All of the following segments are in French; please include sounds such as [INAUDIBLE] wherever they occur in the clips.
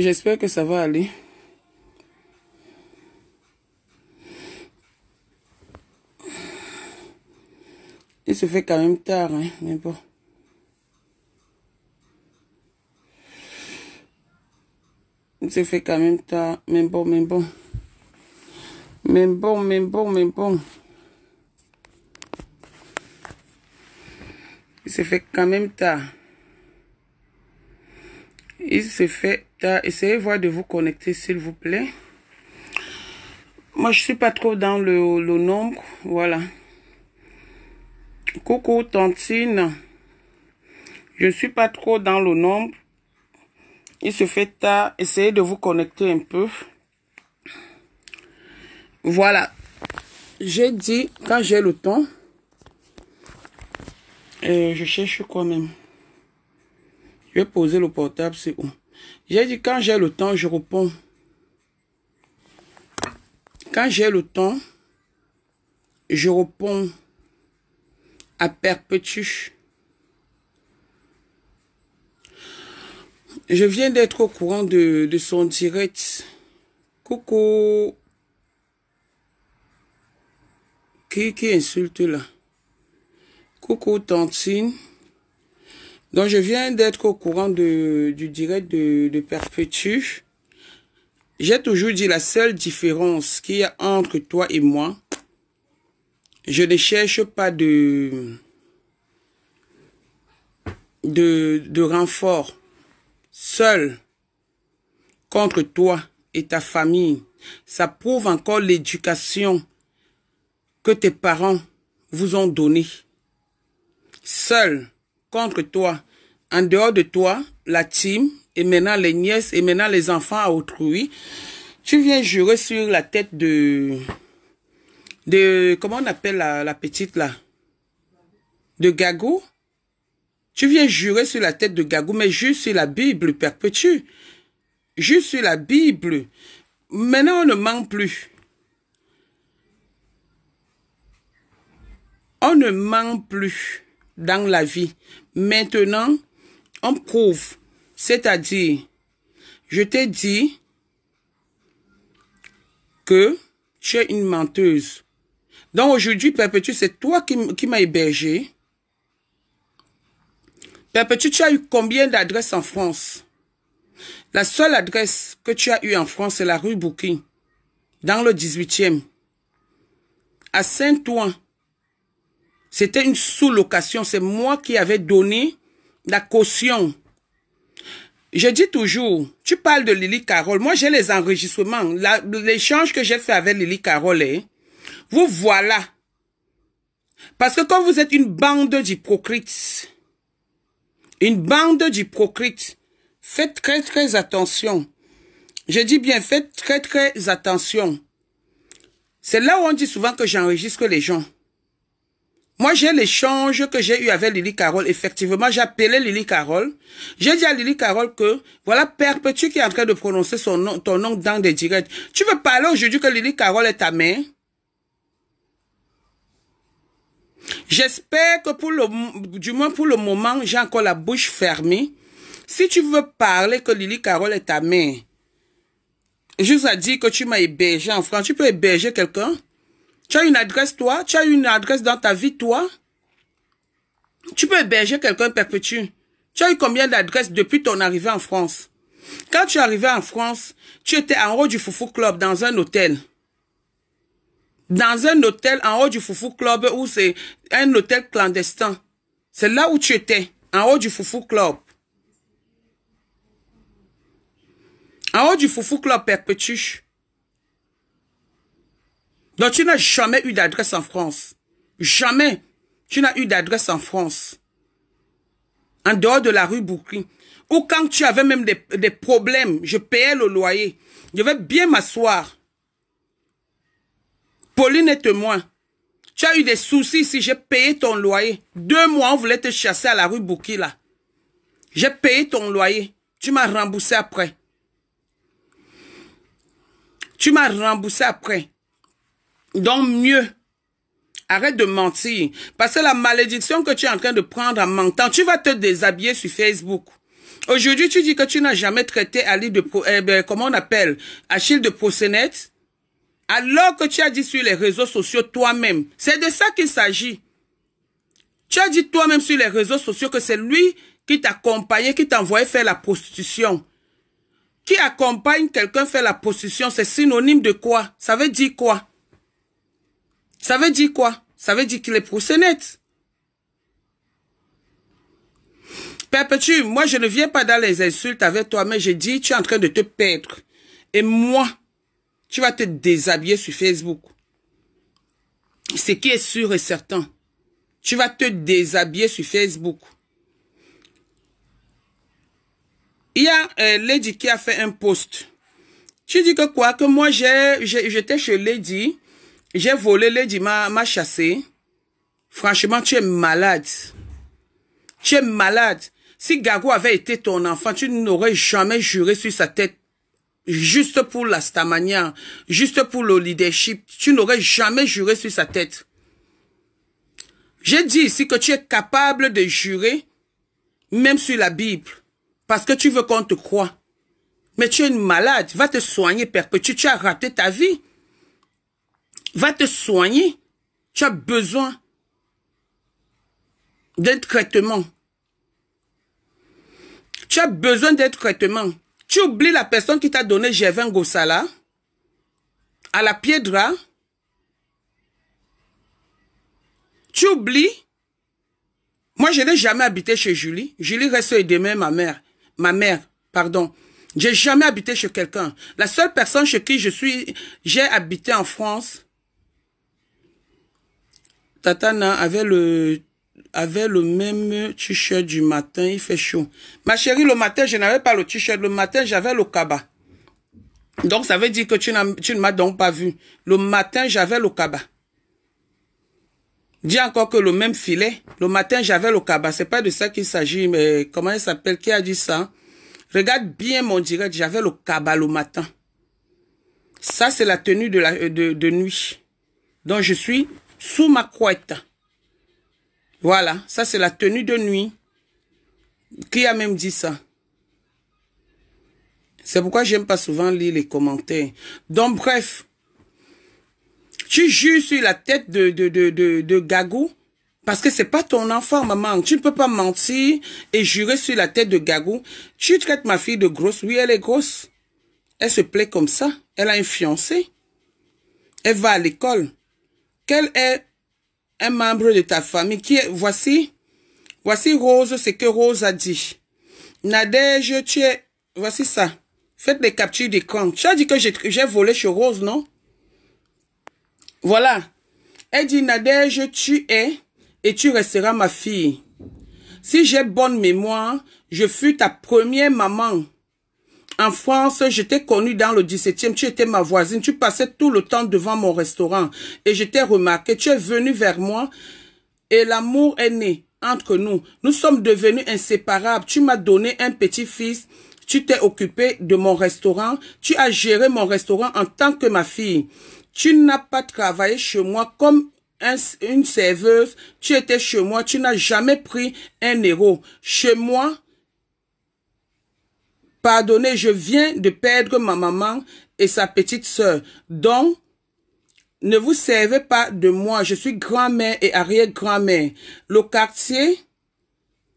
J'espère que ça va aller. Il se fait quand même tard, hein, mais bon. Il se fait quand même tard, mais bon, mais bon. Mais bon, mais bon, mais bon. Il se fait quand même tard. Il se fait essayez voir de vous connecter, s'il vous plaît. Moi, je suis pas trop dans le, nombre. Voilà. Coucou, Tantine. Je suis pas trop dans le nombre. Il se fait tard. Essayez de vous connecter un peu. Voilà. J'ai dit, quand j'ai le temps, euh, je cherche quand même. Je vais poser le portable, c'est où j'ai dit, quand j'ai le temps, je réponds. Quand j'ai le temps, je réponds à perpétue. Je viens d'être au courant de, son direct. Coucou. Qui, qui insulte là? Coucou, Tantine. Donc, je viens d'être au courant du direct de, de Perpétue. J'ai toujours dit la seule différence qu'il y a entre toi et moi, je ne cherche pas de, de, de renfort. Seul contre toi et ta famille. Ça prouve encore l'éducation que tes parents vous ont donnée. Seul contre toi, en dehors de toi, la team, et maintenant les nièces, et maintenant les enfants à autrui, tu viens jurer sur la tête de... de comment on appelle la, petite là De Gago Tu viens jurer sur la tête de Gago, mais juste sur la Bible perpétue. Juste sur la Bible. Maintenant, on ne ment plus. On ne ment plus dans la vie. Maintenant, on prouve. C'est-à-dire, je t'ai dit que tu es une menteuse. Donc aujourd'hui, Perpétue, c'est toi qui, qui m'as hébergé. Perpétue, tu as eu combien d'adresses en France La seule adresse que tu as eue en France, c'est la rue Bouquin, dans le 18e, à Saint-Ouen. C'était une sous-location. C'est moi qui avais donné la caution. Je dis toujours, tu parles de Lily Carole. Moi, j'ai les enregistrements. L'échange que j'ai fait avec Lily Carole, hein, vous voilà. Parce que quand vous êtes une bande d'hypocrites, une bande d'hypocrites, faites très très attention. Je dis bien, faites très très attention. C'est là où on dit souvent que j'enregistre les gens. Moi, j'ai l'échange que j'ai eu avec Lily Carole. Effectivement, j'ai appelé Lily Carole. J'ai dit à Lily Carole que, voilà, Perpétue qui est en train de prononcer son nom, ton nom dans des directs. Tu veux parler aujourd'hui que Lily Carole est ta mère? J'espère que pour le, du moins pour le moment, j'ai encore la bouche fermée. Si tu veux parler que Lily Carole est ta mère, juste à dire que tu m'as hébergé en France, tu peux héberger quelqu'un? Tu as une adresse, toi. Tu as une adresse dans ta vie, toi. Tu peux héberger quelqu'un perpétue. Tu as eu combien d'adresses depuis ton arrivée en France Quand tu es arrivé en France, tu étais en haut du Foufou Club, dans un hôtel. Dans un hôtel en haut du Foufou Club, où c'est un hôtel clandestin. C'est là où tu étais, en haut du Foufou Club. En haut du Foufou Club perpétue. Donc tu n'as jamais eu d'adresse en France. Jamais. Tu n'as eu d'adresse en France. En dehors de la rue Boukri. Ou quand tu avais même des, problèmes, je payais le loyer. Je vais bien m'asseoir. Pauline est témoin. Tu as eu des soucis si j'ai payé ton loyer. Deux mois, on voulait te chasser à la rue Bouki, là. J'ai payé ton loyer. Tu m'as remboursé après. Tu m'as remboursé après. Donc mieux. Arrête de mentir. Parce que la malédiction que tu es en train de prendre en mentant, tu vas te déshabiller sur Facebook. Aujourd'hui, tu dis que tu n'as jamais traité Ali de... Euh, comment on appelle Achille de Prosénète. Alors que tu as dit sur les réseaux sociaux toi-même. C'est de ça qu'il s'agit. Tu as dit toi-même sur les réseaux sociaux que c'est lui qui t'accompagnait, qui t'envoyait faire la prostitution. Qui accompagne quelqu'un faire la prostitution, c'est synonyme de quoi Ça veut dire quoi ça veut dire quoi Ça veut dire qu'il est Père Perpétue, moi je ne viens pas dans les insultes avec toi, mais je dis, tu es en train de te perdre. Et moi, tu vas te déshabiller sur Facebook. Ce qui est sûr et certain. Tu vas te déshabiller sur Facebook. Il y a euh, Lady qui a fait un post. Tu dis que quoi Que moi, j'étais chez Lady. J'ai volé, Lady m'a chassé. Franchement, tu es malade. Tu es malade. Si Gago avait été ton enfant, tu n'aurais jamais juré sur sa tête juste pour la stamania, juste pour le leadership. Tu n'aurais jamais juré sur sa tête. J'ai dit ici que tu es capable de jurer, même sur la Bible, parce que tu veux qu'on te croie. Mais tu es une malade, va te soigner, perpétue, tu as raté ta vie. Va te soigner. Tu as besoin d'être traitement. Tu as besoin d'être traitement. Tu oublies la personne qui t'a donné Gervin Gossala à la Piedra. Tu oublies. Moi, je n'ai jamais habité chez Julie. Julie reste et demain ma mère. Ma mère, pardon. J'ai jamais habité chez quelqu'un. La seule personne chez qui je suis, j'ai habité en France, Tatana avait le, avait le même t-shirt du matin, il fait chaud. Ma chérie, le matin, je n'avais pas le t-shirt. Le matin, j'avais le kaba. Donc, ça veut dire que tu, tu ne m'as donc pas vu. Le matin, j'avais le kaba. Dis encore que le même filet. Le matin, j'avais le kaba C'est pas de ça qu'il s'agit, mais comment il s'appelle? Qui a dit ça? Regarde bien mon direct. J'avais le kaba le matin. Ça, c'est la tenue de, la, de, de nuit. Donc, je suis sous ma couette. Voilà, ça c'est la tenue de nuit. Qui a même dit ça C'est pourquoi j'aime pas souvent lire les commentaires. Donc bref, tu jures sur la tête de, de, Gagou parce que c'est pas ton enfant, maman. Tu ne peux pas mentir et jurer sur la tête de Gagou. Tu traites ma fille de grosse. Oui, elle est grosse. Elle se plaît comme ça. Elle a un fiancé. Elle va à l'école. Quel est un membre de ta famille qui est, voici, voici Rose, ce que Rose a dit. Nadège, tu es, voici ça. Faites des captures d'écran. Tu as dit que j'ai volé chez Rose, non? Voilà. Elle dit, Nadège, tu es et tu resteras ma fille. Si j'ai bonne mémoire, je fus ta première maman. En France, je t'ai connu dans le 17e, tu étais ma voisine, tu passais tout le temps devant mon restaurant et je t'ai remarqué, tu es venue vers moi et l'amour est né entre nous. Nous sommes devenus inséparables. Tu m'as donné un petit-fils, tu t'es occupé de mon restaurant, tu as géré mon restaurant en tant que ma fille. Tu n'as pas travaillé chez moi comme une serveuse, tu étais chez moi, tu n'as jamais pris un héros. Chez moi, Pardonnez, je viens de perdre ma maman et sa petite soeur. Donc, ne vous servez pas de moi. Je suis grand-mère et arrière-grand-mère. Le quartier,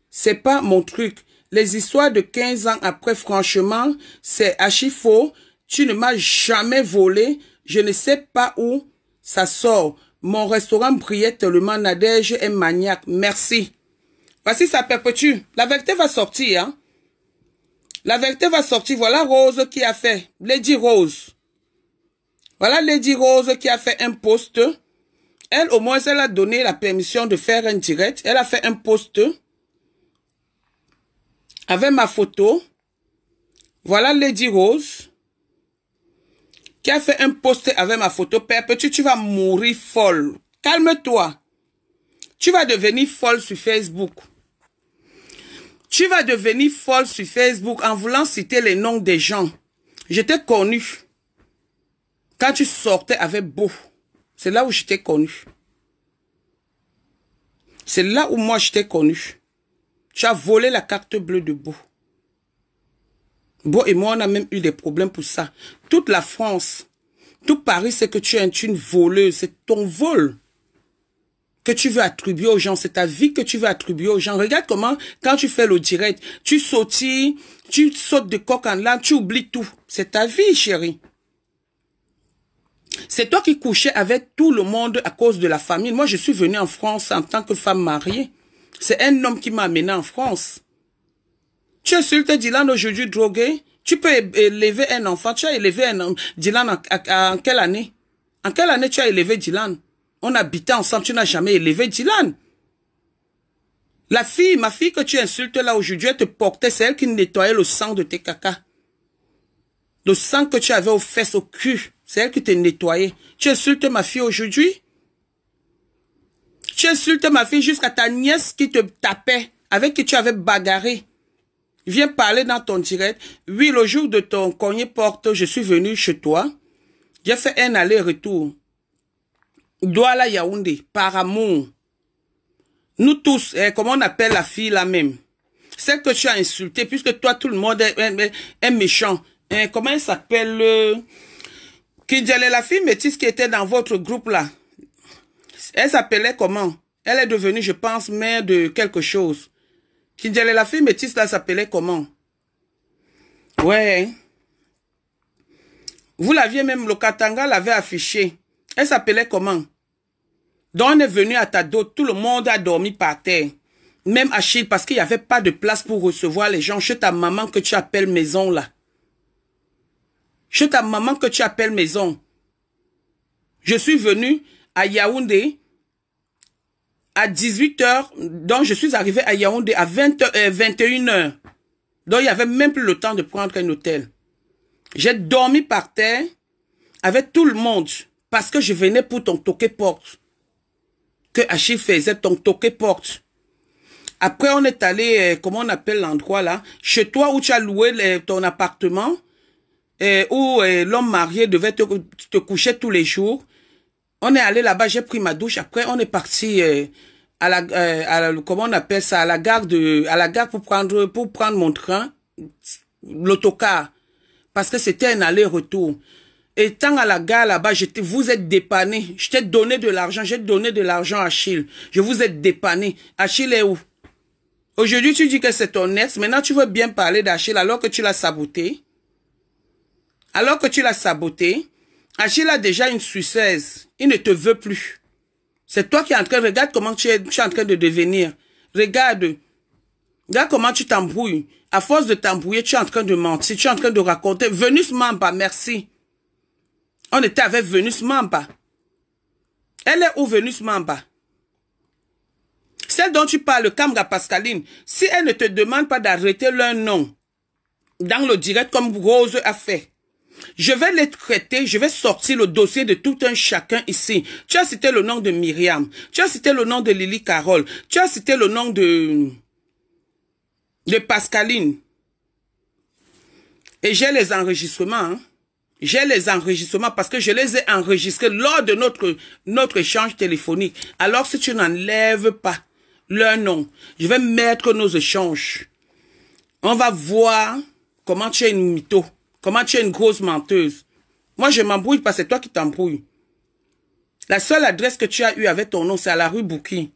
c'est pas mon truc. Les histoires de 15 ans après, franchement, c'est à faux. Tu ne m'as jamais volé. Je ne sais pas où ça sort. Mon restaurant brillait tellement Nadège est maniaque. Merci. Voici, sa perpétue. La vérité va sortir, hein. La vérité va sortir. Voilà Rose qui a fait, Lady Rose. Voilà Lady Rose qui a fait un post. Elle, au moins, elle a donné la permission de faire un direct. Elle a fait un post avec ma photo. Voilà Lady Rose qui a fait un post avec ma photo. Père petit, tu vas mourir folle. Calme-toi. Tu vas devenir folle sur Facebook. Tu vas devenir folle sur Facebook en voulant citer les noms des gens. J'étais connue. connu. Quand tu sortais avec Beau, c'est là où j'étais t'ai connu. C'est là où moi j'étais t'ai connu. Tu as volé la carte bleue de Beau. Beau et moi, on a même eu des problèmes pour ça. Toute la France, tout Paris, c'est que tu es une voleuse. C'est ton vol que tu veux attribuer aux gens, c'est ta vie que tu veux attribuer aux gens. Regarde comment, quand tu fais le direct, tu sautis, tu sautes de coq en l'âne, tu oublies tout. C'est ta vie, chérie. C'est toi qui couchais avec tout le monde à cause de la famille. Moi, je suis venue en France en tant que femme mariée. C'est un homme qui m'a amenée en France. Tu insultes Dylan aujourd'hui drogué. Tu peux élever un enfant. Tu as élevé un homme. Dylan en quelle année En quelle année tu as élevé Dylan on habitait ensemble, tu n'as jamais élevé Dylan. La fille, ma fille que tu insultes là aujourd'hui, elle te portait, c'est elle qui nettoyait le sang de tes cacas. Le sang que tu avais aux fesses, au cul, c'est elle qui te nettoyait. Tu insultes ma fille aujourd'hui Tu insultes ma fille jusqu'à ta nièce qui te tapait, avec qui tu avais bagarré. Viens parler dans ton direct. Oui, le jour de ton cogné porte, je suis venu chez toi. J'ai fait un aller-retour. Douala Yaoundé, par amour, nous tous, eh, comment on appelle la fille la même Celle que tu as insultée, puisque toi, tout le monde est, méchant. Eh, comment elle s'appelle euh, Kindjale, la fille métisse qui était dans votre groupe là. Elle s'appelait comment Elle est devenue, je pense, mère de quelque chose. Kindjale la fille métisse là s'appelait comment Ouais. Hein. Vous l'aviez même, le Katanga l'avait affiché. Elle s'appelait comment donc on est venu à ta dos, tout le monde a dormi par terre. Même Achille, parce qu'il n'y avait pas de place pour recevoir les gens. Chez ta maman que tu appelles maison là. Chez ta maman que tu appelles maison. Je suis venu à Yaoundé à 18h. Donc je suis arrivé à Yaoundé à 21h. Euh, Donc il n'y avait même plus le temps de prendre un hôtel. J'ai dormi par terre avec tout le monde parce que je venais pour ton toquer porte que Achille faisait, ton toque porte. Après, on est allé, euh, comment on appelle l'endroit là Chez toi où tu as loué ton appartement, et euh, où euh, l'homme marié devait te, coucher tous les jours. On est allé là-bas, j'ai pris ma douche. Après, on est parti à, la, à comment on appelle ça, à la gare de, à la gare pour prendre, pour prendre mon train, l'autocar, parce que c'était un aller-retour. Étant à la gare là-bas, je vous êtes dépanné. Je t'ai donné de l'argent, j'ai donné de l'argent à Achille. Je vous ai dépanné. Achille est où Aujourd'hui, tu dis que c'est ton Maintenant, tu veux bien parler d'Achille alors que tu l'as saboté. Alors que tu l'as saboté, Achille a déjà une suceuse. Il ne te veut plus. C'est toi qui es en train, regarde comment tu es, en train de devenir. Regarde, regarde comment tu t'embrouilles. À force de t'embrouiller, tu es en train de mentir, tu es en train de raconter. Venus m'en pas, merci. On était avec Venus Mamba. Elle est où Venus Mamba Celle dont tu parles, Kamga Pascaline, si elle ne te demande pas d'arrêter leur nom dans le direct comme Rose a fait, je vais les traiter, je vais sortir le dossier de tout un chacun ici. Tu as cité le nom de Myriam, tu as cité le nom de Lily Carole, tu as cité le nom de, de Pascaline. Et j'ai les enregistrements. Hein? J'ai les enregistrements parce que je les ai enregistrés lors de notre, notre échange téléphonique. Alors, si tu n'enlèves pas leur nom, je vais mettre nos échanges. On va voir comment tu es une mytho, comment tu es une grosse menteuse. Moi, je m'embrouille parce que c'est toi qui t'embrouilles. La seule adresse que tu as eue avec ton nom, c'est à la rue Bouki.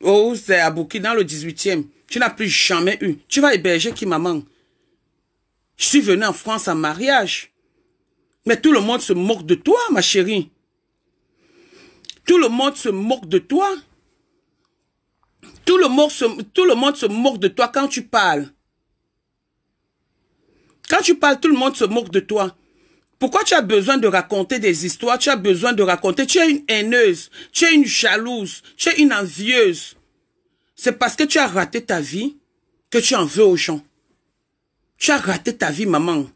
Oh, c'est à Bouki, dans le 18e. Tu n'as plus jamais eu. Tu vas héberger qui maman. Je suis venu en France en mariage. Mais tout le monde se moque de toi, ma chérie. Tout le monde se moque de toi. Tout le monde se, tout le monde se moque de toi quand tu parles. Quand tu parles, tout le monde se moque de toi. Pourquoi tu as besoin de raconter des histoires Tu as besoin de raconter. Tu es une haineuse, tu es une jalouse, tu es une envieuse. C'est parce que tu as raté ta vie que tu en veux aux gens. Tu as raté ta vie, maman.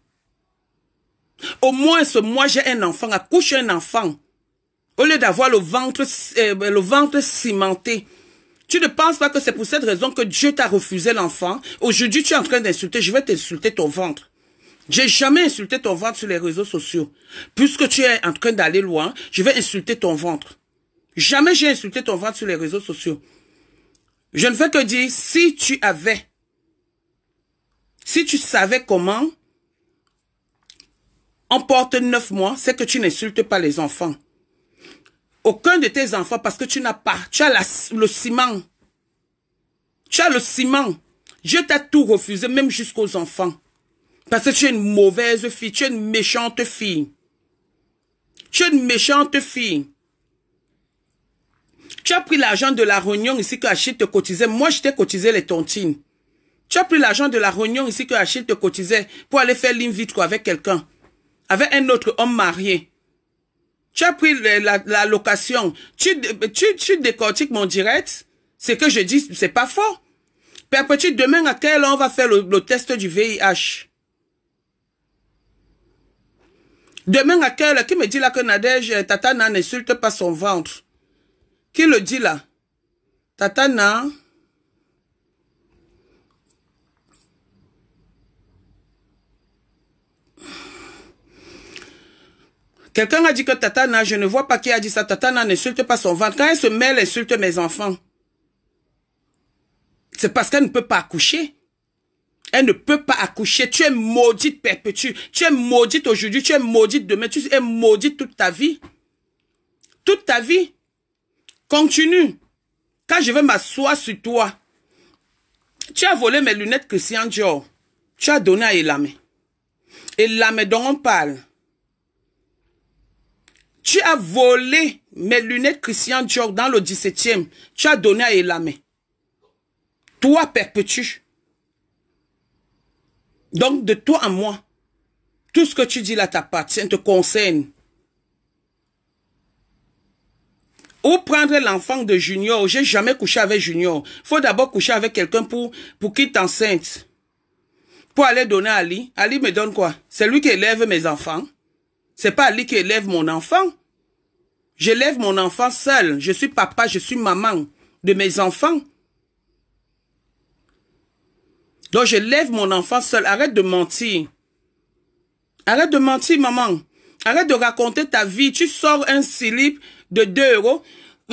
Au moins, ce mois j'ai un enfant, accouche un enfant. Au lieu d'avoir le ventre, euh, le ventre cimenté. Tu ne penses pas que c'est pour cette raison que Dieu t'a refusé l'enfant. Aujourd'hui, tu es en train d'insulter. Je vais t'insulter ton ventre. J'ai jamais insulté ton ventre sur les réseaux sociaux. Puisque tu es en train d'aller loin, je vais insulter ton ventre. Jamais j'ai insulté ton ventre sur les réseaux sociaux. Je ne veux que dire, si tu avais, si tu savais comment emporte neuf mois, c'est que tu n'insultes pas les enfants. Aucun de tes enfants, parce que tu n'as pas, tu as le ciment. Tu as le ciment. Dieu t'a tout refusé, même jusqu'aux enfants. Parce que tu es une mauvaise fille, tu es une méchante fille. Tu es une méchante fille. Tu as pris l'argent de la réunion ici que Achille te cotisait. Moi, je t'ai cotisé les tontines. Tu as pris l'argent de la réunion ici que Achille te cotisait pour aller faire l'invite avec quelqu'un avec un autre homme marié. Tu as pris la, location. Tu, tu, tu décortiques mon direct. Ce que je dis, c'est pas faux. Puis après, demain, à quelle on va faire le, test du VIH? Demain, à quelle qui me dit là que Nadège, euh, Tatana n'insulte pas son ventre? Qui le dit là? Tatana, Quelqu'un a dit que Tatana, je ne vois pas qui a dit ça. Tatana n'insulte pas son ventre. Quand elle se mêle, elle insulte mes enfants. C'est parce qu'elle ne peut pas accoucher. Elle ne peut pas accoucher. Tu es maudite perpétue. Tu es maudite aujourd'hui. Tu es maudite demain. Tu es maudite toute ta vie. Toute ta vie. Continue. Quand je vais m'asseoir sur toi, tu as volé mes lunettes Christian Dior. Tu as donné à Elame. Elame dont on parle. Tu as volé mes lunettes Christian Dior dans le 17e. Tu as donné à Elamé. Toi perpétue. Donc de toi à moi, tout ce que tu dis là ta ne te concerne. Où prendre l'enfant de Junior. J'ai jamais couché avec Junior. Faut d'abord coucher avec quelqu'un pour, pour qu'il t'enceinte. Pour aller donner à Ali. Ali me donne quoi? C'est lui qui élève mes enfants. C'est pas lui qui élève mon enfant. J'élève mon enfant seul. Je suis papa, je suis maman de mes enfants. Donc je lève mon enfant seul. Arrête de mentir. Arrête de mentir, maman. Arrête de raconter ta vie. Tu sors un slip de 2 euros.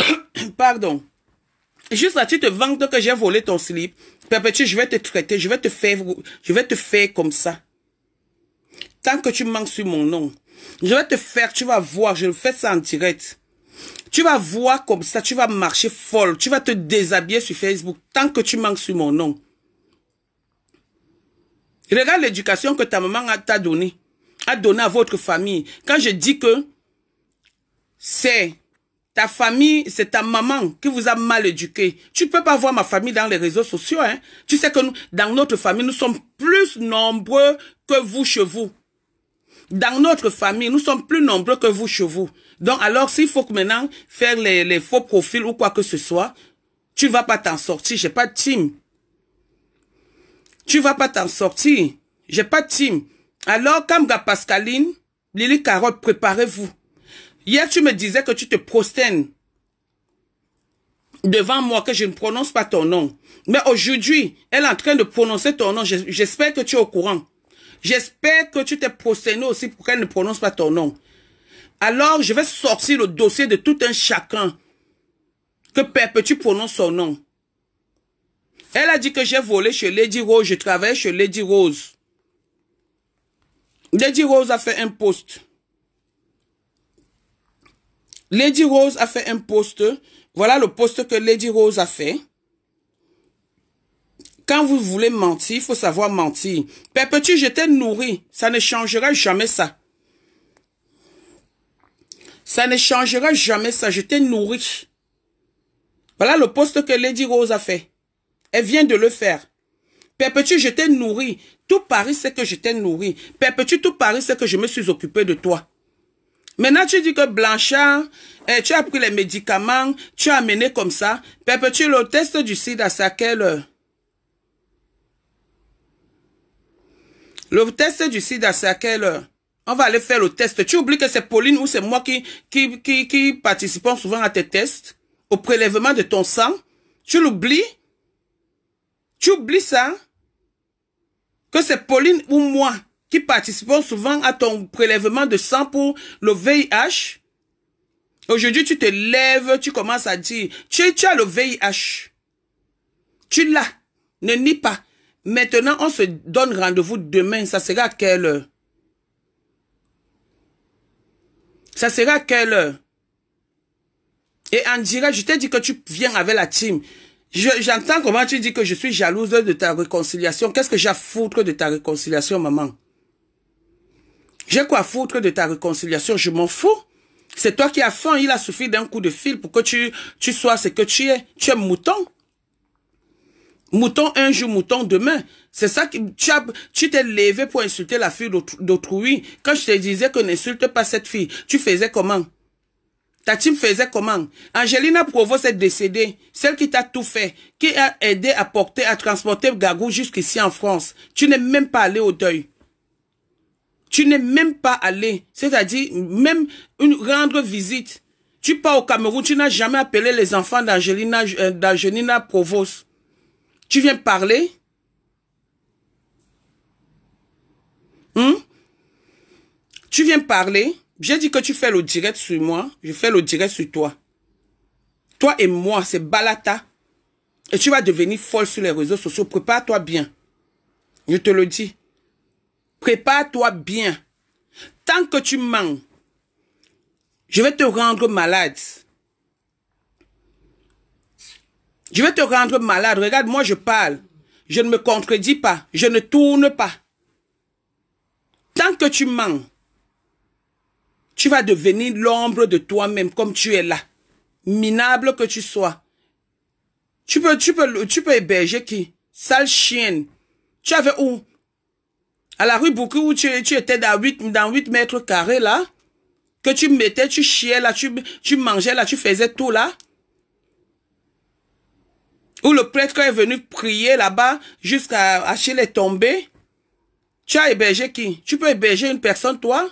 [COUGHS] Pardon. Juste là, tu te vantes que j'ai volé ton slip. Petit, je vais te traiter, je vais te faire, je vais te faire comme ça. Tant que tu manques sur mon nom, je vais te faire, tu vas voir, je fais ça en direct. Tu vas voir comme ça, tu vas marcher folle. Tu vas te déshabiller sur Facebook tant que tu manques sur mon nom. Regarde l'éducation que ta maman t'a donnée, a donnée à votre famille. Quand je dis que c'est ta famille, c'est ta maman qui vous a mal éduqué. Tu peux pas voir ma famille dans les réseaux sociaux. Hein. Tu sais que dans notre famille, nous sommes plus nombreux que vous chez vous. Dans notre famille, nous sommes plus nombreux que vous chez vous. Donc alors, s'il faut que maintenant faire les, faux profils ou quoi que ce soit, tu ne vas pas t'en sortir. J'ai pas de team. Tu vas pas t'en sortir. J'ai pas de team. Alors, Kamga Pascaline, Lily Carotte, préparez-vous. Hier, tu me disais que tu te prosternes devant moi que je ne prononce pas ton nom. Mais aujourd'hui, elle est en train de prononcer ton nom. J'espère que tu es au courant. J'espère que tu t'es prosterné aussi pour qu'elle ne prononce pas ton nom. Alors, je vais sortir le dossier de tout un chacun que tu prononces son nom. Elle a dit que j'ai volé chez Lady Rose, je travaille chez Lady Rose. Lady Rose a fait un post. Lady Rose a fait un poste, Voilà le post que Lady Rose a fait. Quand vous voulez mentir, il faut savoir mentir. Père petit, je t'ai nourri. Ça ne changera jamais ça. Ça ne changera jamais ça. Je t'ai nourri. Voilà le poste que Lady Rose a fait. Elle vient de le faire. Perpétue, je t'ai nourri. Tout Paris sait que je t'ai nourri. petit, tout Paris sait que je me suis occupé de toi. Maintenant, tu dis que Blanchard, eh, tu as pris les médicaments, tu as amené comme ça. petit, le test du sida, c'est à quelle Le test du sida, c'est à quelle heure On va aller faire le test. Tu oublies que c'est Pauline ou c'est moi qui, qui, qui, qui participons souvent à tes tests, au prélèvement de ton sang. Tu l'oublies Tu oublies ça Que c'est Pauline ou moi qui participons souvent à ton prélèvement de sang pour le VIH Aujourd'hui, tu te lèves, tu commences à dire, tu as le VIH. Tu l'as. Ne nie pas. Maintenant, on se donne rendez-vous demain. Ça sera à quelle heure? Ça sera à quelle heure? Et en direct, je t'ai dit que tu viens avec la team. J'entends comment tu dis que je suis jalouse de ta réconciliation. Qu'est-ce que j'ai à foutre de ta réconciliation, maman? J'ai quoi à foutre de ta réconciliation? Je m'en fous. C'est toi qui as faim. Il a suffi d'un coup de fil pour que tu, tu sois ce que tu es. Tu es mouton. Mouton un jour, mouton demain. C'est ça que tu t'es levé pour insulter la fille d'autrui. Quand je te disais que n'insulte pas cette fille, tu faisais comment Ta team faisait comment Angelina Provost est décédée, celle qui t'a tout fait, qui a aidé à porter, à transporter Gagou jusqu'ici en France. Tu n'es même pas allé au deuil. Tu n'es même pas allé, c'est-à-dire même une rendre visite. Tu pars au Cameroun, tu n'as jamais appelé les enfants d'Angelina euh, Provost. Tu viens parler hum? Tu viens parler J'ai dit que tu fais le direct sur moi. Je fais le direct sur toi. Toi et moi, c'est Balata. Et tu vas devenir folle sur les réseaux sociaux. Prépare-toi bien. Je te le dis. Prépare-toi bien. Tant que tu manques, je vais te rendre malade. Je vais te rendre malade. Regarde, moi je parle. Je ne me contredis pas. Je ne tourne pas. Tant que tu mens, tu vas devenir l'ombre de toi-même comme tu es là. Minable que tu sois. Tu peux, tu peux, tu peux héberger qui? Sale chienne. Tu avais où? À la rue Boukou où tu, étais dans 8, dans 8 mètres carrés là? Que tu mettais, tu chiais là, tu, tu mangeais là, tu faisais tout là? où le prêtre est venu prier là-bas jusqu'à Achille est tombé. Tu as hébergé qui Tu peux héberger une personne, toi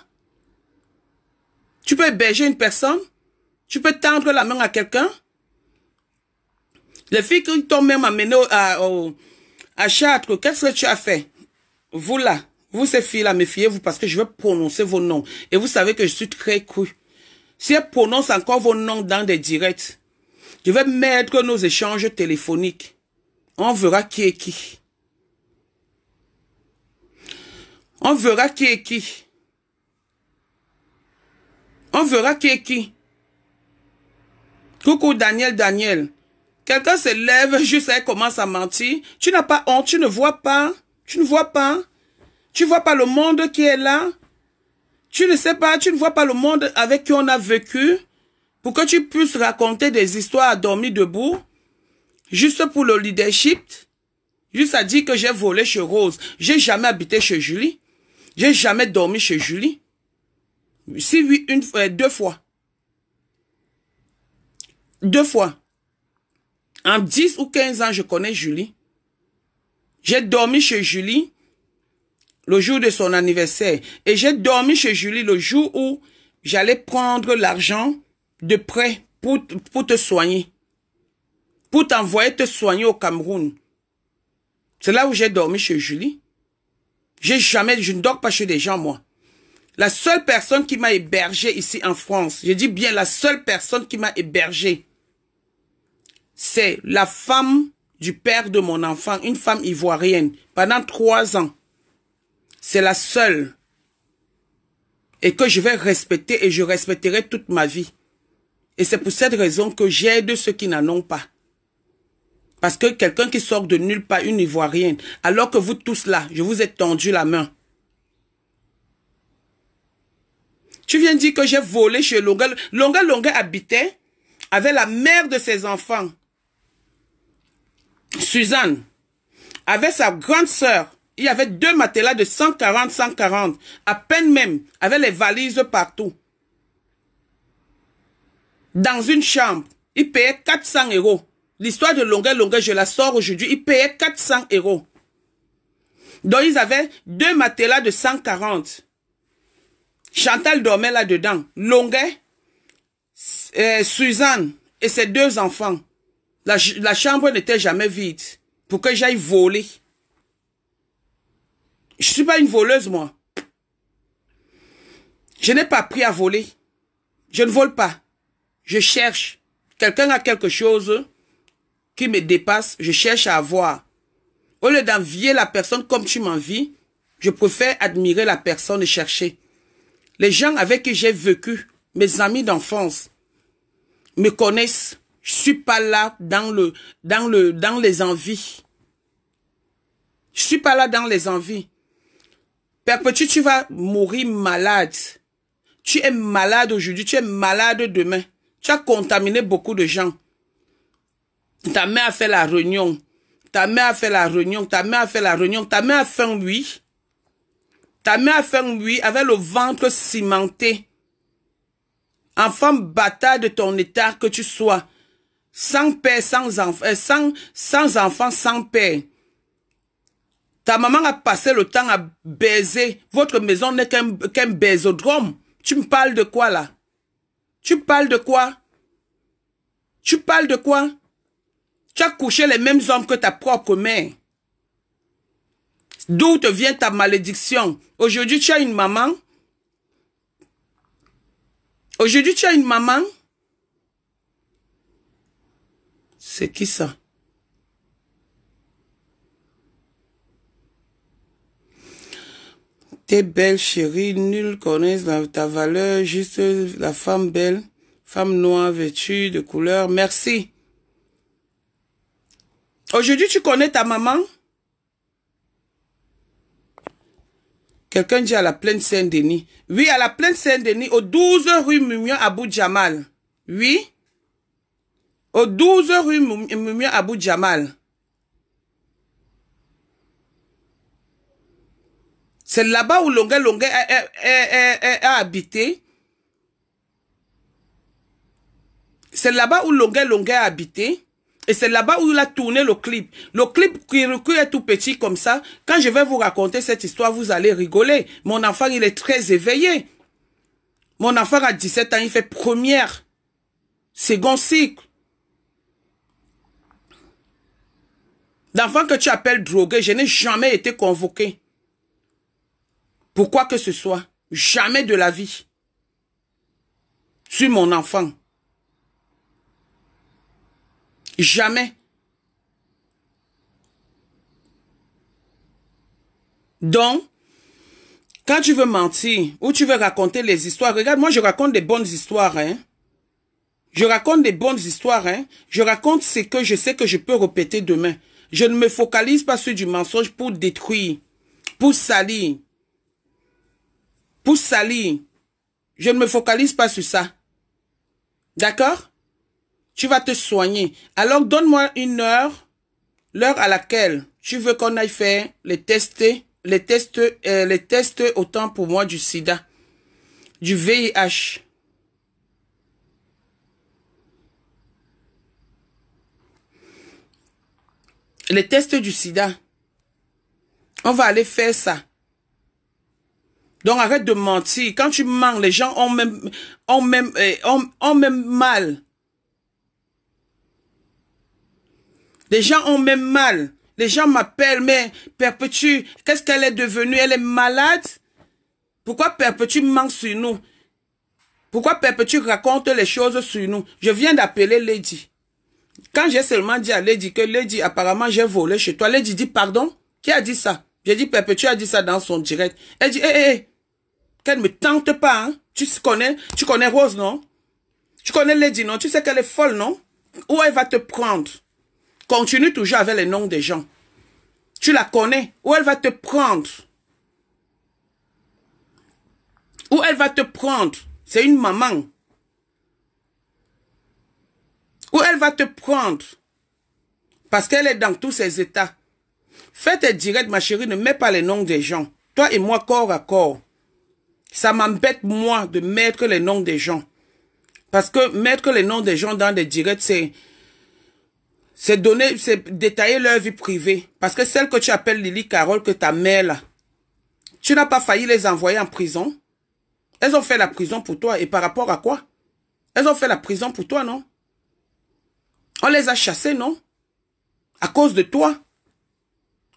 Tu peux héberger une personne Tu peux tendre la main à quelqu'un Les filles qui t'ont même amené à, à, à Châtre, qu'est-ce que tu as fait Vous là, vous ces filles-là, méfiez-vous parce que je vais prononcer vos noms. Et vous savez que je suis très cru. Si elles prononcent encore vos noms dans des directs, je vais mettre nos échanges téléphoniques. On verra qui est qui. On verra qui est qui. On verra qui est qui. Coucou Daniel, Daniel. Quelqu'un se lève juste et commence à mentir. Tu n'as pas honte, tu ne vois pas. Tu ne vois pas. Tu ne vois pas le monde qui est là. Tu ne sais pas, tu ne vois pas le monde avec qui on a vécu pour que tu puisses raconter des histoires à dormir debout, juste pour le leadership, juste à dire que j'ai volé chez Rose. J'ai jamais habité chez Julie. J'ai jamais dormi chez Julie. Si oui, une, fois euh, deux fois. Deux fois. En 10 ou 15 ans, je connais Julie. J'ai dormi chez Julie le jour de son anniversaire. Et j'ai dormi chez Julie le jour où j'allais prendre l'argent de près pour, te soigner. Pour t'envoyer te soigner au Cameroun. C'est là où j'ai dormi chez Julie. J'ai jamais, je ne dors pas chez des gens, moi. La seule personne qui m'a hébergé ici en France, je dis bien la seule personne qui m'a hébergé, c'est la femme du père de mon enfant, une femme ivoirienne, pendant trois ans. C'est la seule. Et que je vais respecter et je respecterai toute ma vie. Et c'est pour cette raison que j'aide ceux qui n'en ont pas. Parce que quelqu'un qui sort de nulle part, une Ivoirienne, alors que vous tous là, je vous ai tendu la main. Tu viens dire que j'ai volé chez Longa. Longa Longa habitait avec la mère de ses enfants, Suzanne, avec sa grande sœur. Il y avait deux matelas de 140-140, à peine même, avec les valises partout dans une chambre. Il payait 400 euros. L'histoire de Longuet Longuet, je la sors aujourd'hui. Il payait 400 euros. Donc, ils avaient deux matelas de 140. Chantal dormait là-dedans. Longuet, euh, Suzanne et ses deux enfants. La, la chambre n'était jamais vide pour que j'aille voler. Je suis pas une voleuse, moi. Je n'ai pas appris à voler. Je ne vole pas. Je cherche. Quelqu'un a quelque chose qui me dépasse. Je cherche à avoir. Au lieu d'envier la personne comme tu m'envies, je préfère admirer la personne et chercher. Les gens avec qui j'ai vécu, mes amis d'enfance, me connaissent. Je suis pas là dans le, dans le, dans les envies. Je suis pas là dans les envies. petit, tu vas mourir malade. Tu es malade aujourd'hui, tu es malade demain. Tu as contaminé beaucoup de gens. Ta mère a fait la réunion. Ta mère a fait la réunion. Ta mère a fait la réunion. Ta mère a fait un oui. Ta mère a fait un oui avec le ventre cimenté. Enfant bâtard de ton état que tu sois. Sans père, sans enfant, euh, sans, sans enfant, sans père. Ta maman a passé le temps à baiser. Votre maison n'est qu'un qu'un baisodrome. Tu me parles de quoi là tu parles de quoi Tu parles de quoi Tu as couché les mêmes hommes que ta propre mère. D'où te vient ta malédiction Aujourd'hui, tu as une maman. Aujourd'hui, tu as une maman. C'est qui ça T'es belle chérie, nul connaît ta valeur, juste la femme belle, femme noire vêtue de couleur. Merci. Aujourd'hui, tu connais ta maman? Quelqu'un dit à la plaine Saint-Denis. Oui, à la plaine Saint-Denis, au 12 rue Mumia, Abu Jamal. Oui? Au 12 rue Mumia, Abu Jamal. C'est là-bas où Longue Longue a, habité. C'est là-bas où Longue Longue a habité. Et c'est là-bas où il a tourné le clip. Le clip qui est tout petit comme ça. Quand je vais vous raconter cette histoire, vous allez rigoler. Mon enfant, il est très éveillé. Mon enfant a 17 ans, il fait première. Second cycle. L'enfant que tu appelles drogué, je n'ai jamais été convoqué pour quoi que ce soit. Jamais de la vie. Sur mon enfant. Jamais. Donc, quand tu veux mentir ou tu veux raconter les histoires, regarde, moi je raconte des bonnes histoires, hein. Je raconte des bonnes histoires, hein. Je raconte ce que je sais que je peux répéter demain. Je ne me focalise pas sur du mensonge pour détruire, pour salir, pour salir. Je ne me focalise pas sur ça. D'accord Tu vas te soigner. Alors donne-moi une heure, l'heure à laquelle tu veux qu'on aille faire les tests, les tests, euh, les tests autant pour moi du sida, du VIH. Les tests du sida. On va aller faire ça. Donc arrête de mentir. Quand tu mens, les gens ont même, ont même, eh, ont, même mal. Les gens ont même mal. Les gens m'appellent, mais perpétue, qu'est-ce qu'elle est devenue Elle est malade Pourquoi perpétue ment sur nous Pourquoi perpétue raconte les choses sur nous Je viens d'appeler Lady. Quand j'ai seulement dit à Lady que Lady, apparemment j'ai volé chez toi, Lady dit pardon Qui a dit ça J'ai dit perpétue a dit ça dans son direct. Elle dit, hé, eh, hé, eh, hé, qu'elle ne me tente pas, hein. Tu connais, tu connais Rose, non? Tu connais Lady, non? Tu sais qu'elle est folle, non? Où elle va te prendre? Continue toujours avec les noms des gens. Tu la connais. Où elle va te prendre? Où elle va te prendre? C'est une maman. Où elle va te prendre? Parce qu'elle est dans tous ses états. Fais tes directs, ma chérie, ne mets pas les noms des gens. Toi et moi, corps à corps. Ça m'embête, moi, de mettre les noms des gens. Parce que mettre les noms des gens dans des directs, c'est... C'est donner, c'est détailler leur vie privée. Parce que celle que tu appelles Lily Carole, que ta mère, là, tu n'as pas failli les envoyer en prison. Elles ont fait la prison pour toi. Et par rapport à quoi Elles ont fait la prison pour toi, non On les a chassées, non À cause de toi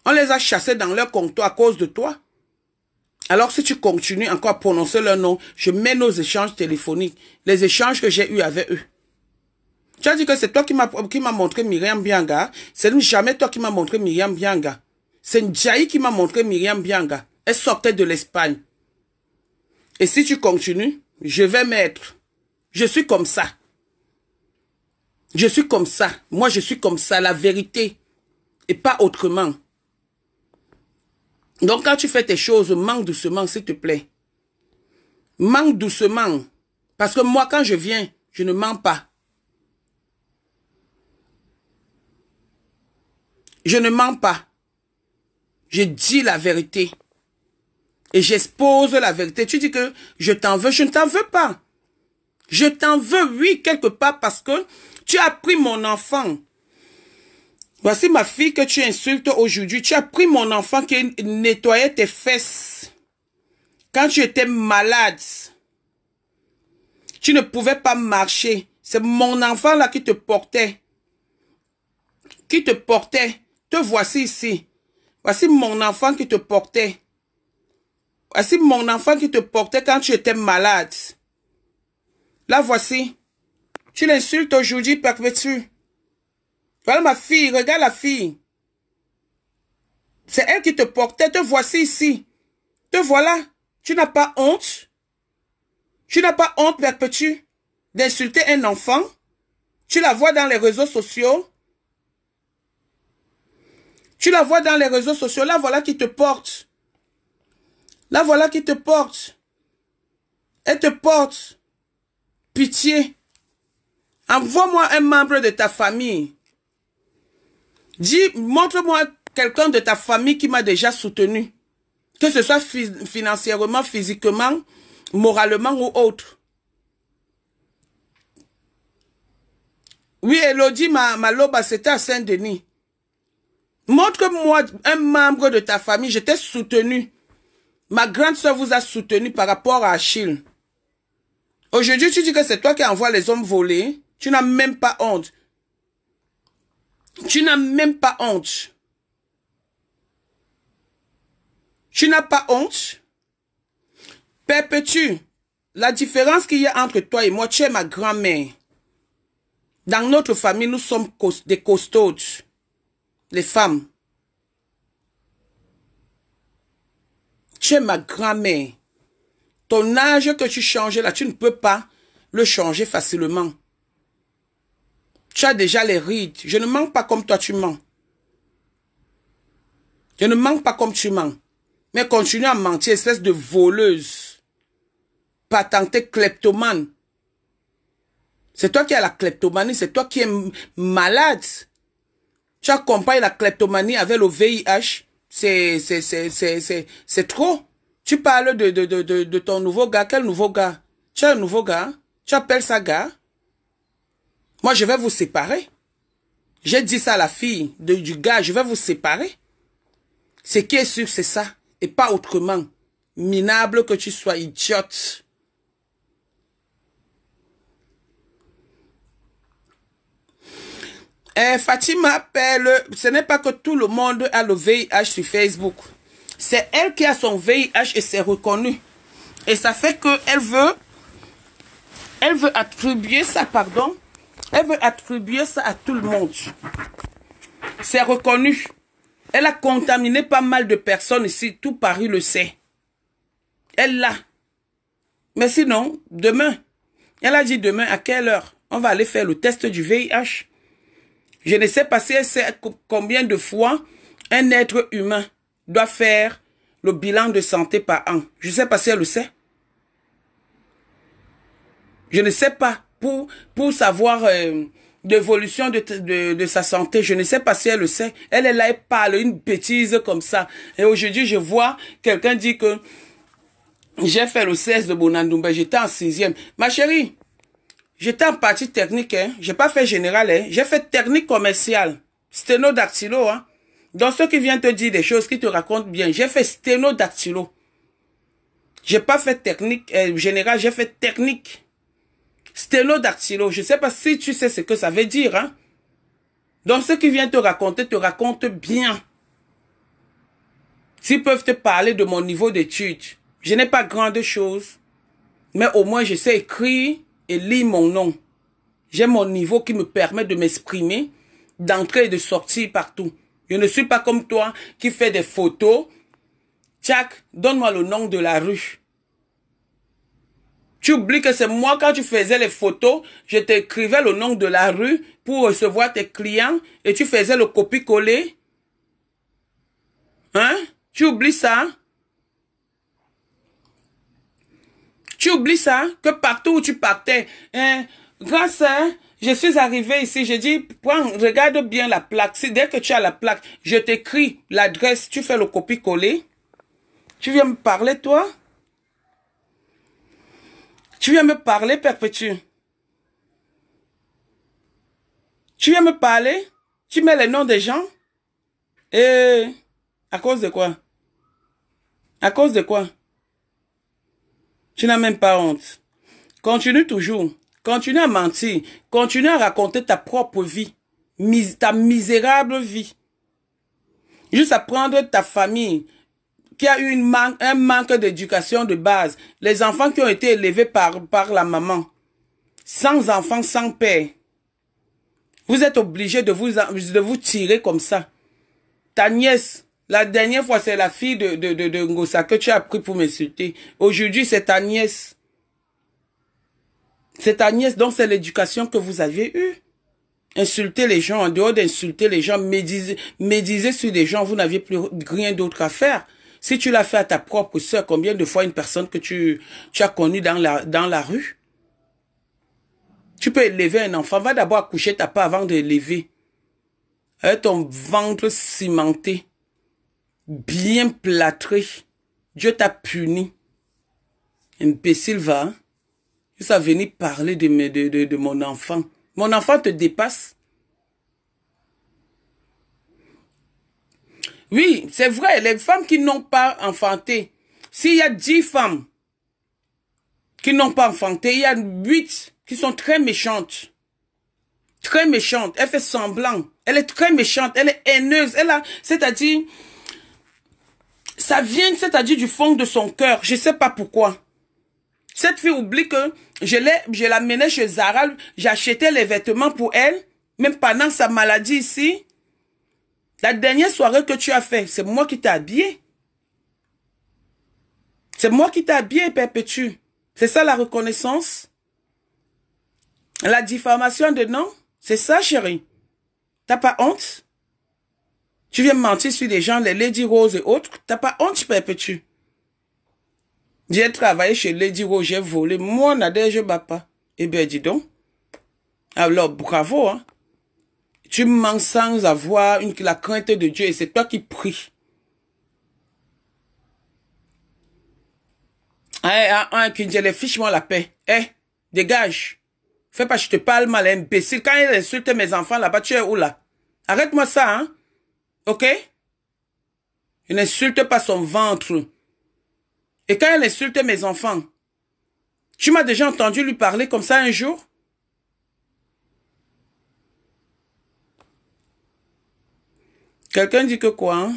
On les a chassées dans leur comptoir à cause de toi alors si tu continues encore à prononcer leur nom, je mets nos échanges téléphoniques, les échanges que j'ai eus avec eux. Tu as dit que c'est toi qui m'a montré Myriam Bianga. C'est jamais toi qui m'as montré Myriam Bianga. C'est Ndjaï qui m'a montré Myriam Bianga. Elle sortait de l'Espagne. Et si tu continues, je vais mettre. Je suis comme ça. Je suis comme ça. Moi, je suis comme ça. La vérité. Et pas autrement. Donc quand tu fais tes choses, manque doucement, s'il te plaît. Manque doucement. Parce que moi, quand je viens, je ne mens pas. Je ne mens pas. Je dis la vérité. Et j'expose la vérité. Tu dis que je t'en veux, je ne t'en veux pas. Je t'en veux, oui, quelque part, parce que tu as pris mon enfant. Voici ma fille que tu insultes aujourd'hui. Tu as pris mon enfant qui nettoyait tes fesses. Quand tu étais malade, tu ne pouvais pas marcher. C'est mon enfant là qui te portait. Qui te portait. Te voici ici. Voici mon enfant qui te portait. Voici mon enfant qui te portait quand tu étais malade. Là voici. Tu l'insultes aujourd'hui, perpétue. Voilà ma fille, regarde la fille. C'est elle qui te Elle te voici ici. Te voilà. Tu n'as pas honte. Tu n'as pas honte, père tu d'insulter un enfant. Tu la vois dans les réseaux sociaux. Tu la vois dans les réseaux sociaux. Là, voilà qui te porte. Là, voilà qui te porte. Elle te porte. Pitié. Envoie-moi un membre de ta famille. Dis, montre-moi quelqu'un de ta famille qui m'a déjà soutenu. Que ce soit financièrement, physiquement, moralement ou autre. Oui, Elodie ma, loba c'était à Saint-Denis. Montre-moi un membre de ta famille. Je t'ai soutenu. Ma grande soeur vous a soutenu par rapport à Achille. Aujourd'hui, tu dis que c'est toi qui envoies les hommes voler. Tu n'as même pas honte. Tu n'as même pas honte. Tu n'as pas honte. Perpétue la différence qu'il y a entre toi et moi. Tu es ma grand-mère. Dans notre famille, nous sommes des costauds, les femmes. Tu es ma grand-mère. Ton âge que tu changes là, tu ne peux pas le changer facilement. Tu as déjà les rides. Je ne manque pas comme toi tu mens. Je ne manque pas comme tu mens. Mais continue à mentir, espèce de voleuse. Patentée kleptomane. C'est toi qui as la kleptomanie, c'est toi qui es malade. Tu accompagnes la kleptomanie avec le VIH. C'est, c'est, c'est, c'est, trop. Tu parles de, de, de, de, ton nouveau gars. Quel nouveau gars? Tu as un nouveau gars? Hein tu appelles ça gars? Moi, je vais vous séparer. J'ai dit ça à la fille du gars, je vais vous séparer. Ce qui est sûr, c'est ça. Et pas autrement. Minable que tu sois idiote. Eh, Fatima appelle. ce n'est pas que tout le monde a le VIH sur Facebook. C'est elle qui a son VIH et c'est reconnu. Et ça fait qu'elle veut, elle veut attribuer ça, pardon, elle veut attribuer ça à tout le monde. C'est reconnu. Elle a contaminé pas mal de personnes ici. Tout Paris le sait. Elle l'a. Mais sinon, demain, elle a dit demain à quelle heure on va aller faire le test du VIH. Je ne sais pas si elle sait combien de fois un être humain doit faire le bilan de santé par an. Je ne sais pas si elle le sait. Je ne sais pas pour, savoir euh, l'évolution de, sa santé. Je ne sais pas si elle le sait. Elle est là, et parle une bêtise comme ça. Et aujourd'hui, je vois quelqu'un dit que j'ai fait le 16 de Bonandoumba, j'étais en sixième. Ma chérie, j'étais en partie technique, Je hein. J'ai pas fait général, hein. J'ai fait technique commerciale. Sténodactylo, hein. Donc ceux qui viennent te dire des choses, qui te racontent bien, j'ai fait sténodactylo. J'ai pas fait technique euh, général. j'ai fait technique. Stélodactylo, je ne sais pas si tu sais ce que ça veut dire. Hein? Donc, ce qui vient te raconter, te raconte bien. S'ils peuvent te parler de mon niveau d'étude, je n'ai pas grand chose, mais au moins je sais écrire et lire mon nom. J'ai mon niveau qui me permet de m'exprimer, d'entrer et de sortir partout. Je ne suis pas comme toi qui fais des photos. Tchac, donne-moi le nom de la rue. Tu oublies que c'est moi, quand tu faisais les photos, je t'écrivais le nom de la rue pour recevoir tes clients et tu faisais le copier coller Hein? Tu oublies ça? Tu oublies ça? Que partout où tu partais, hein, grâce à, je suis arrivé ici, je dis, prends, regarde bien la plaque. Si dès que tu as la plaque, je t'écris l'adresse, tu fais le copier coller Tu viens me parler, toi? Tu viens me parler, perpétue. Tu viens me parler, tu mets les noms des gens. Et à cause de quoi À cause de quoi Tu n'as même pas honte. Continue toujours. Continue à mentir. Continue à raconter ta propre vie. ta misérable vie. Juste à prendre ta famille, qui a eu une un manque d'éducation de base, les enfants qui ont été élevés par, par la maman, sans enfants, sans père, vous êtes obligés de vous, de vous tirer comme ça. Ta nièce, la dernière fois, c'est la fille de, de, de, Ngosa que tu as pris pour m'insulter. Aujourd'hui, c'est ta nièce. C'est ta nièce, donc c'est l'éducation que vous aviez eue. Insulter les gens, en dehors d'insulter les gens, médiser, médiser sur les gens, vous n'aviez plus rien d'autre à faire. Si tu l'as fait à ta propre sœur, combien de fois une personne que tu, tu as connue dans la, dans la rue Tu peux élever un enfant. Va d'abord accoucher ta part avant de l'élever. Avec ton ventre cimenté, bien plâtré. Dieu t'a puni. Imbécile, va. Hein? Il parler de, de, de mon enfant. Mon enfant te dépasse. Oui, c'est vrai, les femmes qui n'ont pas enfanté, s'il y a dix femmes qui n'ont pas enfanté, il y a huit qui sont très méchantes. Très méchantes. Elle fait semblant. Elle est très méchante. Elle est haineuse. Elle a, c'est-à-dire, ça vient, c'est-à-dire du fond de son cœur. Je sais pas pourquoi. Cette fille oublie que je l'ai, je l'amenais chez Zara, j'achetais les vêtements pour elle, même pendant sa maladie ici. La dernière soirée que tu as fait, c'est moi qui t'ai habillé. C'est moi qui t'ai habillé, perpétue. C'est ça la reconnaissance. La diffamation de nom c'est ça, chérie. T'as pas honte? Tu viens mentir sur des gens, les Lady Rose et autres. T'as pas honte, perpétue. J'ai travaillé chez Lady Rose, j'ai volé. Moi, Nadège pas. Eh bien, dis donc. Alors, bravo, hein. Tu mens sans avoir une, la crainte de Dieu et c'est toi qui pries. Hein, hein, qu'il les fiche-moi la paix. Eh, dégage. Fais pas, je te parle mal, imbécile. Quand il insulte mes enfants là-bas, tu es où là? Arrête-moi ça, hein? Ok? Il n'insulte pas son ventre. Et quand il insulte mes enfants, tu m'as déjà entendu lui parler comme ça un jour? Quelqu'un dit que quoi hein?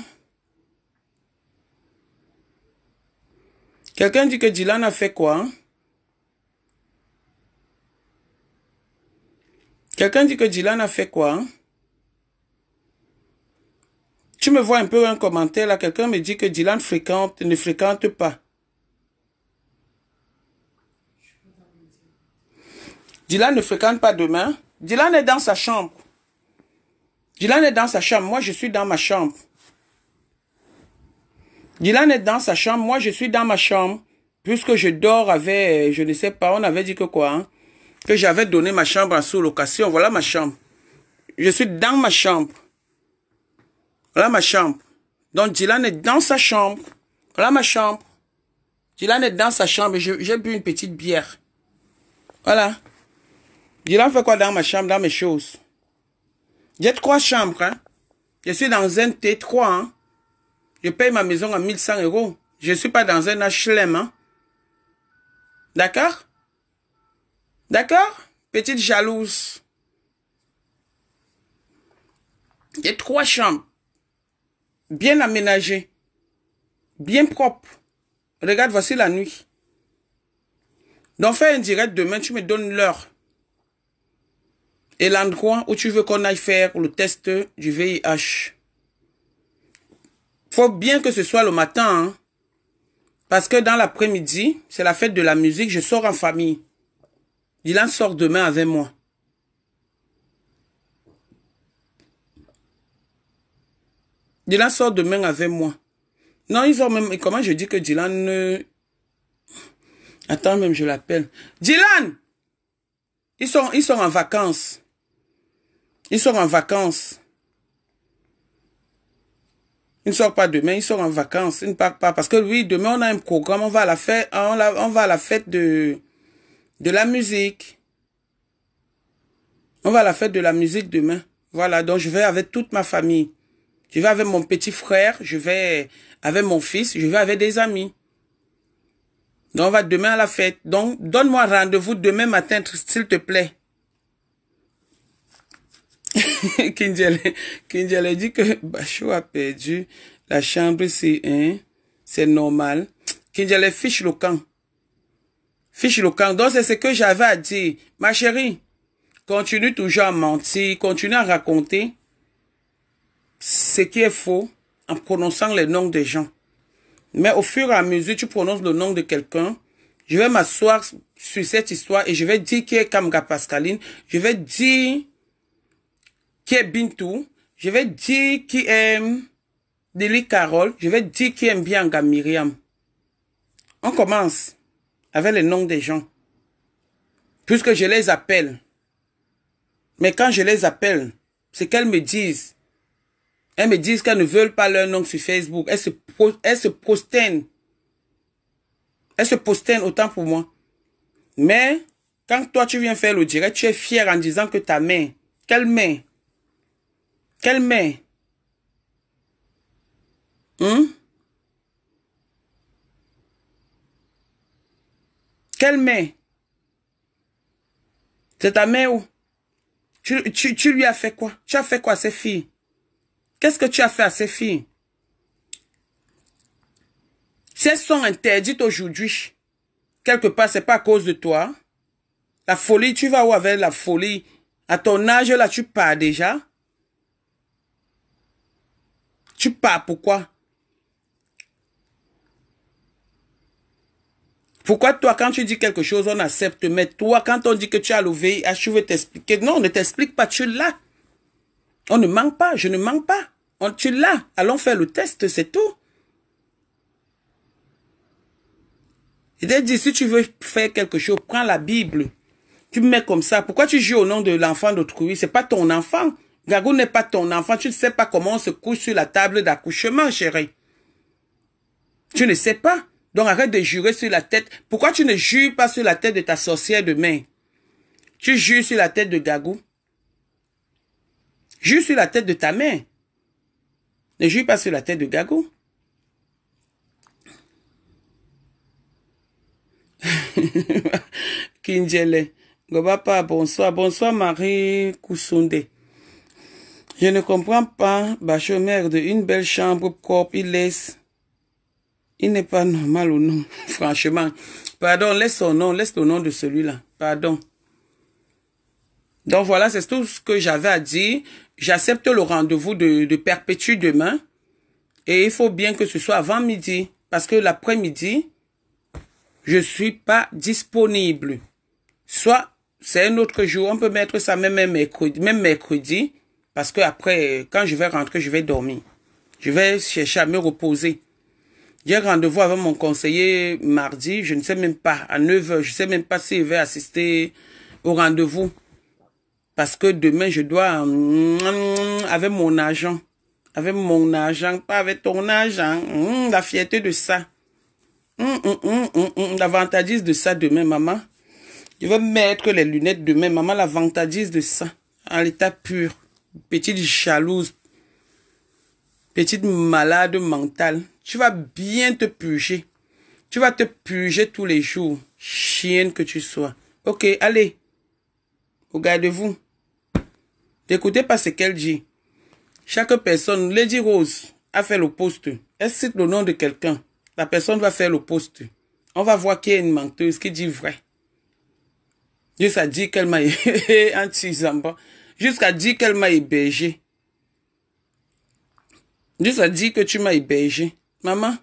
Quelqu'un dit que Dylan a fait quoi hein? Quelqu'un dit que Dylan a fait quoi hein? Tu me vois un peu un commentaire là, quelqu'un me dit que Dylan fréquente, ne fréquente pas. Dylan ne fréquente pas demain. Dylan est dans sa chambre. Dylan est dans sa chambre, moi je suis dans ma chambre. Dylan est dans sa chambre, moi je suis dans ma chambre. Puisque je dors avec, je ne sais pas, on avait dit que quoi, hein? que j'avais donné ma chambre en sous-location. Voilà ma chambre. Je suis dans ma chambre. Voilà ma chambre. Donc Dylan est dans sa chambre. Voilà ma chambre. Dylan est dans sa chambre j'ai bu une petite bière. Voilà. Dylan fait quoi dans ma chambre, dans mes choses j'ai trois chambres. Hein. Je suis dans un T3. Hein. Je paye ma maison à 1100 euros. Je ne suis pas dans un HLM. Hein. D'accord D'accord Petite jalouse. J'ai trois chambres. Bien aménagées. Bien propres. Regarde, voici la nuit. Donc fais un direct demain, tu me donnes l'heure et l'endroit où tu veux qu'on aille faire le test du VIH. Faut bien que ce soit le matin, hein. parce que dans l'après-midi, c'est la fête de la musique, je sors en famille. Dylan sort demain avec moi. Dylan sort demain avec moi. Non, ils ont même... Comment je dis que Dylan... ne... Euh, attends même, je l'appelle. Dylan! Ils sont, ils sont en vacances. Ils sort en vacances. Ils ne sort pas demain, Ils sort en vacances. Il ne part pas. Parce que oui, demain, on a un programme. On va à la fête, hein, on, va à la fête de, de la musique. On va à la fête de la musique demain. Voilà, donc je vais avec toute ma famille. Je vais avec mon petit frère, je vais avec mon fils, je vais avec des amis. Donc on va demain à la fête. Donc donne-moi rendez-vous demain matin, s'il te plaît. Kindjel [LAUGHS] dit que Bachou a perdu la chambre c C'est normal. Kindjel fiche le camp. Fiche le camp. Donc, c'est ce que j'avais à dire. Ma chérie, continue toujours à mentir. Continue à raconter ce qui est faux en prononçant les noms des gens. Mais au fur et à mesure, tu prononces le nom de quelqu'un. Je vais m'asseoir sur cette histoire et je vais dire qui est Kamga Pascaline. Je vais dire qui est Bintou, je vais dire qui aime Deli Carole, je vais dire qui aime bien Myriam. On commence avec les noms des gens. Puisque je les appelle. Mais quand je les appelle, c'est qu'elles me disent. Elles me disent qu'elles ne veulent pas leur nom sur Facebook. Elles se, postènent. elles se postènent autant pour moi. Mais quand toi tu viens faire le direct, tu es fier en disant que ta main, quelle main quelle mère hein? Quelle mère C'est ta mère où tu, tu, tu lui as fait quoi Tu as fait quoi à ces filles Qu'est-ce que tu as fait à ses filles Si elles sont interdites aujourd'hui, quelque part, c'est pas à cause de toi. La folie, tu vas où avec la folie À ton âge, là, tu pars déjà. Tu pars, pourquoi Pourquoi toi, quand tu dis quelque chose, on accepte, mais toi, quand on dit que tu as le VIH, tu veux t'expliquer. Non, ne t'explique pas, tu l'as. On ne manque pas, je ne manque pas. On, tu l'as, allons faire le test, c'est tout. Il a dit, si tu veux faire quelque chose, prends la Bible. Tu mets comme ça. Pourquoi tu joues au nom de l'enfant d'autrui? C'est pas ton enfant. Gagou n'est pas ton enfant. Tu ne sais pas comment on se couche sur la table d'accouchement, chérie. Tu ne sais pas. Donc arrête de jurer sur la tête. Pourquoi tu ne jures pas sur la tête de ta sorcière de main? Tu jures sur la tête de Gagou. Jure sur la tête de ta mère. Ne jure pas sur la tête de Gagou. [LAUGHS] Kindjele. Gobapa, bonsoir. Bonsoir Marie Kousunde. Je ne comprends pas mère de une belle chambre propre, il laisse. Il n'est pas normal ou non, [LAUGHS] franchement. Pardon, laisse son nom, laisse le nom de celui-là. Pardon. Donc voilà, c'est tout ce que j'avais à dire. J'accepte le rendez-vous de, de Perpétue demain. Et il faut bien que ce soit avant midi. Parce que l'après-midi, je suis pas disponible. Soit c'est un autre jour, on peut mettre ça même mercredi parce que après, quand je vais rentrer, je vais dormir. Je vais chercher à me reposer. J'ai un rendez-vous avec mon conseiller mardi, je ne sais même pas, à 9h, je ne sais même pas s'il si va assister au rendez-vous. Parce que demain, je dois, mm, avec mon agent, avec mon agent, pas avec ton agent, mm, la fierté de ça. Mm, l'avantageuse de ça demain, maman. Je vais mettre les lunettes demain, maman, l'avantageuse de ça, En l'état pur petite jalouse, petite malade mentale, tu vas bien te purger. Tu vas te purger tous les jours, chienne que tu sois. Ok, allez, regardez-vous. N'écoutez pas ce qu'elle dit. Chaque personne, Lady Rose a fait le poste. Elle cite le nom de quelqu'un. La personne va faire le poste. On va voir qui est une menteuse, qui dit vrai. Dieu ça dit qu'elle m'a [LAUGHS] zambon jusqu'à dire qu'elle m'a hébergé. Jusqu'à dire que tu m'as hébergé. Maman.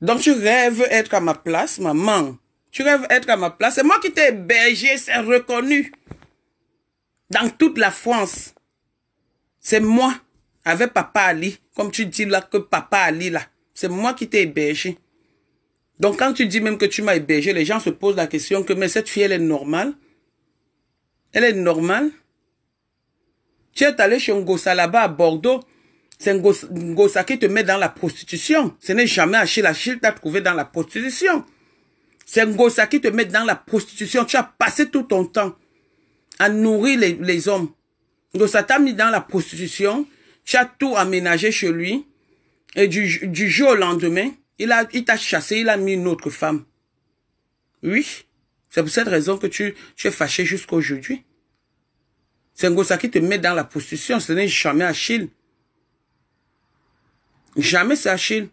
Donc tu rêves être à ma place, maman. Tu rêves être à ma place. C'est moi qui t'ai hébergé, c'est reconnu. Dans toute la France. C'est moi, avec papa Ali, comme tu dis là, que papa Ali là. C'est moi qui t'ai hébergé. Donc quand tu dis même que tu m'as hébergé, les gens se posent la question que mais cette fille, elle est normale. Elle est normale. Tu es allé chez Ngosa là-bas à Bordeaux. C'est Ngosa, qui te met dans la prostitution. Ce n'est jamais Achille. Achille t'a trouvé dans la prostitution. C'est Ngosa qui te met dans la prostitution. Tu as passé tout ton temps à nourrir les, hommes. Ngosa t'a mis dans la prostitution. Tu as tout aménagé chez lui. Et du, du jour au lendemain, il a, il t'a chassé, il a mis une autre femme. Oui. C'est pour cette raison que tu, tu es fâché jusqu'aujourd'hui. C'est un ça qui te met dans la prostitution. Ce n'est jamais Achille. Jamais c'est Achille.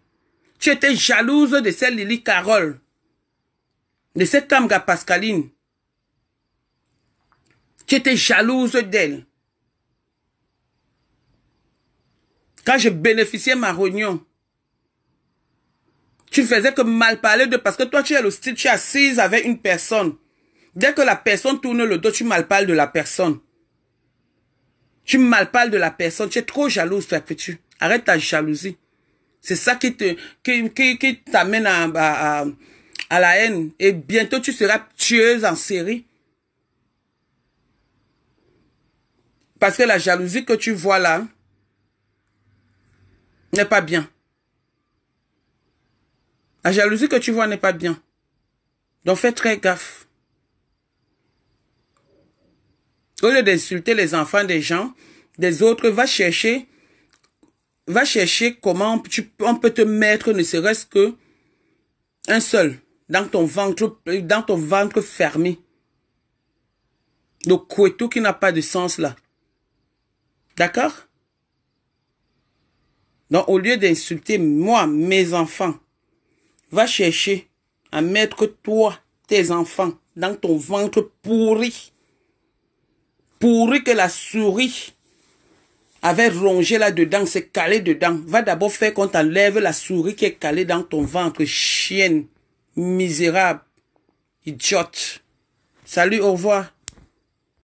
Tu étais jalouse de celle Lily Carole. De cette Tamga Pascaline. Tu étais jalouse d'elle. Quand je bénéficiais ma réunion, tu ne faisais que mal parler de parce que toi, tu es le style, tu es assise avec une personne. Dès que la personne tourne le dos, tu mal parles de la personne. Tu parles de la personne. Tu es trop jalouse, toi, que tu. Arrête ta jalousie. C'est ça qui te, qui, qui, qui t'amène à, à, à, la haine. Et bientôt, tu seras tueuse en série. Parce que la jalousie que tu vois là n'est pas bien. La jalousie que tu vois n'est pas bien. Donc fais très gaffe. Au lieu d'insulter les enfants des gens, des autres, va chercher, va chercher comment on peut te mettre ne serait-ce que un seul dans ton ventre, dans ton ventre fermé. Donc tout qui n'a pas de sens là. D'accord? Donc, au lieu d'insulter moi, mes enfants, va chercher à mettre toi, tes enfants, dans ton ventre pourri pourri que la souris avait rongé là-dedans, s'est calé dedans. Va d'abord faire qu'on t'enlève la souris qui est calée dans ton ventre, chienne, misérable, idiote. Salut, au revoir.